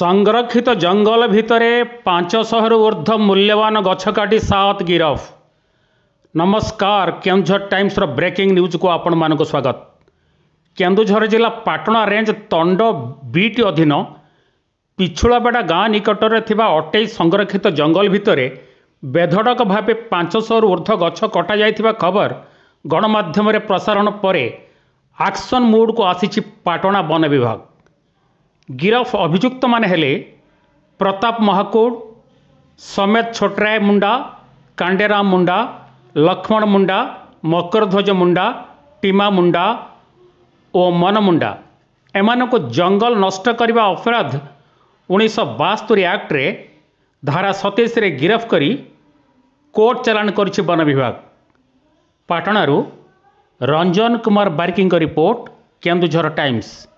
ସଂରକ୍ଷିତ ଜଙ୍ଗଲ ଭିତରେ ପାଞ୍ଚଶହରୁ ଉର୍ଦ୍ଧ୍ୱ ମୂଲ୍ୟବାନ ଗଛ କାଟି ସାତ ଗିରଫ ନମସ୍କାର କେନ୍ଦୁଝର ଟାଇମ୍ସର ବ୍ରେକିଂ ନ୍ୟୁଜ୍କୁ ଆପଣମାନଙ୍କୁ ସ୍ୱାଗତ କେନ୍ଦୁଝର ଜିଲ୍ଲା ପାଟଣା ରେଞ୍ଜ ତଣ୍ଡ ବିଟ୍ ଅଧୀନ ପିଛୁଳାବେଡ଼ା ଗାଁ ନିକଟରେ ଥିବା ଅଟେଇ ସଂରକ୍ଷିତ ଜଙ୍ଗଲ ଭିତରେ ବେଧଡ଼କ ଭାବେ ପାଞ୍ଚଶହରୁ ଉର୍ଦ୍ଧ୍ୱ ଗଛ କଟାଯାଇଥିବା ଖବର ଗଣମାଧ୍ୟମରେ ପ୍ରସାରଣ ପରେ ଆକ୍ସନ୍ ମୁଡ଼୍କୁ ଆସିଛି ପାଟଣା ବନ ବିଭାଗ ଗିରଫ ଅଭିଯୁକ୍ତମାନେ ହେଲେ ପ୍ରତାପ ମହାକୁଡ଼ ସମେତ ଛୋଟରାୟ ମୁଣ୍ଡା କାଣ୍ଡେରାମ ମୁଣ୍ଡା ଲକ୍ଷ୍ମଣ ମୁଣ୍ଡା ମକରଧ୍ୱଜ ମୁଣ୍ଡା ଟିମା ମୁଣ୍ଡା ଓ ମନ ମୁଣ୍ଡା ଏମାନଙ୍କୁ ଜଙ୍ଗଲ ନଷ୍ଟ କରିବା ଅପରାଧ ଉଣେଇଶହ ବାସ୍ତରୀ ଆକ୍ଟରେ ଧାରା ସତେଇଶରେ ଗିରଫ କରି କୋର୍ଟ ଚାଲାଣ କରିଛି ବନ ବିଭାଗ ପାଟଣାରୁ ରଞ୍ଜନ କୁମାର ବାର୍କିଙ୍କ ରିପୋର୍ଟ କେନ୍ଦୁଝର ଟାଇମ୍ସ